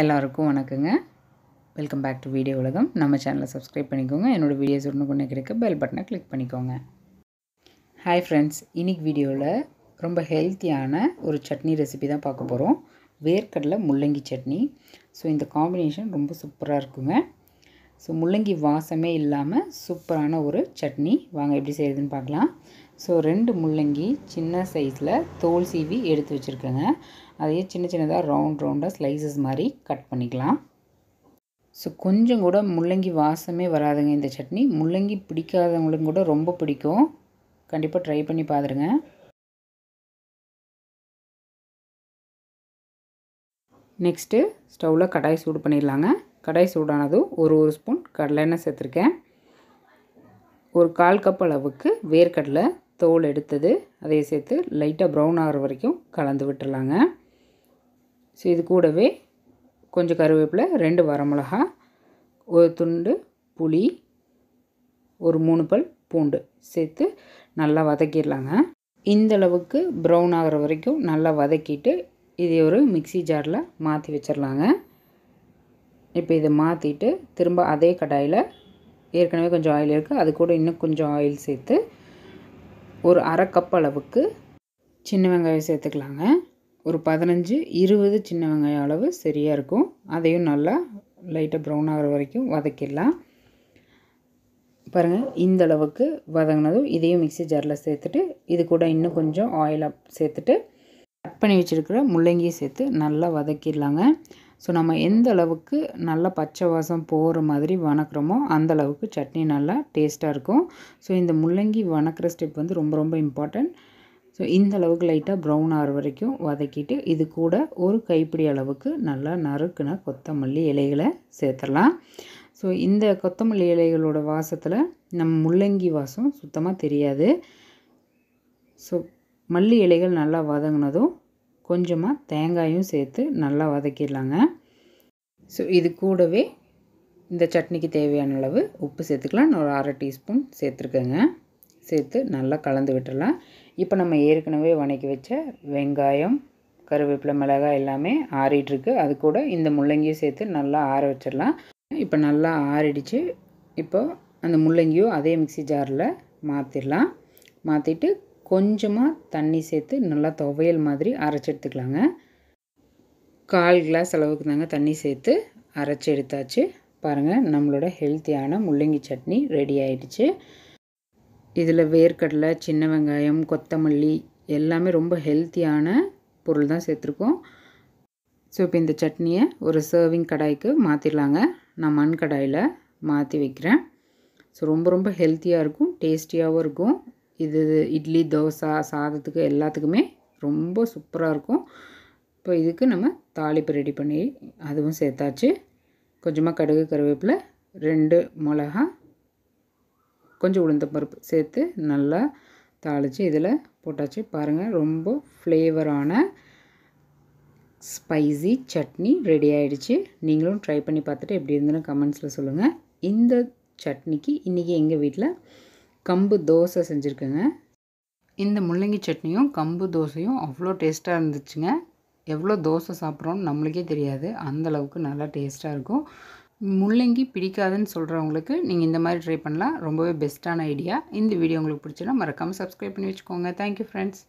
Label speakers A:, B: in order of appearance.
A: எல்லாருக்கும் வணக்கங்க welcome back to video உலகம் நம்ம சேனலை சப்ஸ்கிரைப் பண்ணிக்கோங்க என்னோடய வீடியோஸ் ஒன்று கிடைக்க பெல் பட்டனை கிளிக் பண்ணிக்கோங்க ஹாய் ஃப்ரெண்ட்ஸ் இன்றைக்கி வீடியோவில் ரொம்ப ஹெல்த்தியான ஒரு சட்னி ரெசிபி தான் பார்க்க போகிறோம் வேர்க்கடலை முள்ளங்கி சட்னி ஸோ இந்த காம்பினேஷன் ரொம்ப சூப்பராக இருக்குங்க ஸோ முள்ளங்கி வாசமே இல்லாமல் சூப்பரான ஒரு சட்னி வாங்க எப்படி செய்யுதுன்னு பார்க்கலாம் ஸோ ரெண்டு முள்ளங்கி சின்ன சைஸில் தோல் சீவி எடுத்து வச்சுருக்கேங்க அதையே சின்ன சின்னதாக ரவுண்ட் ரவுண்டாக ஸ்லைசஸ் மாதிரி கட் பண்ணிக்கலாம் ஸோ கொஞ்சம் கூட முள்ளங்கி வாசமே வராதுங்க இந்த சட்னி முள்ளங்கி பிடிக்காதவங்களும் கூட ரொம்ப பிடிக்கும் கண்டிப்பாக ட்ரை பண்ணி பார்த்துருங்க நெக்ஸ்ட்டு ஸ்டவ்வில் கடாய் சூடு பண்ணிடலாங்க கடாய் சூடானதும் ஒரு ஒரு ஸ்பூன் கடலை எண்ணெய் சேர்த்துருக்கேன் ஒரு கால் கப் அளவுக்கு வேர்க்கடலை தோல் எடுத்தது அதே சேர்த்து லைட்டாக ப்ரௌன் ஆகிற வரைக்கும் கலந்து விட்டுடலாங்க ஸோ இது கூடவே கொஞ்சம் கருவேப்பிலை ரெண்டு வரமிளகா ஒரு துண்டு புளி ஒரு மூணு பல் பூண்டு சேர்த்து நல்லா வதக்கிடலாங்க இந்தளவுக்கு ப்ரௌன் ஆகிற வரைக்கும் நல்லா வதக்கிட்டு இதை ஒரு மிக்சி ஜாரில் மாற்றி வச்சிடலாங்க இப்போ இதை மாற்றிட்டு திரும்ப அதே கடாயில் ஏற்கனவே கொஞ்சம் ஆயில் இருக்குது அது கூட இன்னும் கொஞ்சம் ஆயில் சேர்த்து ஒரு அரை கப் அளவுக்கு சின்ன வெங்காயம் சேர்த்துக்கலாங்க ஒரு பதினஞ்சு இருபது சின்ன வெங்காயம் அளவு சரியாக இருக்கும் அதையும் நல்லா லைட்டாக ப்ரௌன் ஆகிற வரைக்கும் வதக்கிடலாம் பாருங்கள் இந்த அளவுக்கு வதங்கினதும் இதையும் மிக்சி ஜாரில் சேர்த்துட்டு இது கூட இன்னும் கொஞ்சம் ஆயிலாக சேர்த்துட்டு கட் பண்ணி வச்சுருக்கிற முள்ளங்கியை சேர்த்து நல்லா வதக்கிடலாங்க ஸோ நம்ம எந்த அளவுக்கு நல்லா பச்சை வாசம் போகிற மாதிரி வணக்கிறோமோ அந்த அளவுக்கு சட்னி நல்லா டேஸ்ட்டாக இருக்கும் ஸோ இந்த முள்ளங்கி வணக்கிற ஸ்டெப் வந்து ரொம்ப ரொம்ப இம்பார்ட்டன்ட் ஸோ இந்த அளவுக்கு லைட்டாக ப்ரௌன் ஆகிற வரைக்கும் வதக்கிட்டு இது கூட ஒரு கைப்பிடி அளவுக்கு நல்லா நறுக்குன கொத்தமல்லி இலைகளை சேர்த்துடலாம் ஸோ இந்த கொத்தமல்லி இலைகளோட வாசத்தில் நம்ம முள்ளங்கி வாசம் சுத்தமாக தெரியாது ஸோ மல்லி இலைகள் நல்லா வதங்கினதும் கொஞ்சமாக தேங்காயும் சேர்த்து நல்லா வதக்கிடலாங்க ஸோ இது கூடவே இந்த சட்னிக்கு தேவையான அளவு உப்பு சேர்த்துக்கலாம் ஒரு அரை டீஸ்பூன் சேர்த்துருக்கேங்க சேர்த்து நல்லா கலந்து விட்டுடலாம் இப்போ நம்ம ஏற்கனவே வணக்கி வச்ச வெங்காயம் கருவேப்பிலை மிளகாய் எல்லாமே ஆறிட்டுருக்கு அது கூட இந்த முள்ளங்கியும் சேர்த்து நல்லா ஆற வச்சிடலாம் இப்போ நல்லா ஆறிடுச்சு இப்போ அந்த முள்ளங்கியும் அதே மிக்சி ஜாரில் மாற்றிடலாம் மாற்றிட்டு கொஞ்சமாக தண்ணி சேர்த்து நல்லா துவையல் மாதிரி அரைச்சி எடுத்துக்கலாங்க கால் கிளாஸ் அளவுக்கு தாங்க தண்ணி சேர்த்து அரைச்சி எடுத்தாச்சு பாருங்கள் நம்மளோட ஹெல்த்தியான முள்ளங்கி சட்னி ரெடி ஆயிடுச்சு இதில் வேர்க்கடலை சின்ன வெங்காயம் கொத்தமல்லி எல்லாமே ரொம்ப ஹெல்த்தியான பொருள் தான் சேர்த்துருக்கோம் ஸோ இப்போ இந்த சட்னியை ஒரு சர்விங் கடாய்க்கு மாற்றிடலாங்க நான் மண் கடாயில் மாற்றி வைக்கிறேன் ஸோ ரொம்ப ரொம்ப ஹெல்த்தியாக இருக்கும் டேஸ்டியாகவும் இருக்கும் இது இட்லி தோசை சாதத்துக்கு எல்லாத்துக்குமே ரொம்ப சூப்பராக இருக்கும் இப்போ இதுக்கு நம்ம தாளிப்பு ரெடி பண்ணி அதுவும் சேர்த்தாச்சு கொஞ்சமாக கடுகு கருவேப்பில் ரெண்டு மிளகா கொஞ்சம் உளுந்த பருப்பு சேர்த்து நல்லா தாளித்து இதில் போட்டாச்சு பாருங்கள் ரொம்ப ஃப்ளேவரான ஸ்பைசி சட்னி ரெடி ஆகிடுச்சு நீங்களும் ட்ரை பண்ணி பார்த்துட்டு எப்படி இருந்தாலும் கமெண்ட்ஸில் சொல்லுங்கள் இந்த சட்னிக்கு இன்றைக்கி எங்கள் வீட்டில் கம்பு தோசை செஞ்சுருக்கேங்க இந்த முள்ளங்கி சட்னியும் கம்பு தோசையும் அவ்வளோ டேஸ்ட்டாக இருந்துச்சுங்க எவ்வளோ தோசை சாப்பிட்றோன்னு நம்மளுக்கே தெரியாது அந்தளவுக்கு நல்லா டேஸ்ட்டாக இருக்கும் முள்ளங்கி பிடிக்காதுன்னு சொல்கிறவங்களுக்கு நீங்கள் இந்த மாதிரி ட்ரை பண்ணலாம் ரொம்பவே பெஸ்ட்டான ஐடியா இந்த வீடியோ உங்களுக்கு பிடிச்சதுன்னா மறக்காமல் சப்ஸ்கிரைப் பண்ணி வச்சுக்கோங்க தேங்க்யூ ஃப்ரெண்ட்ஸ்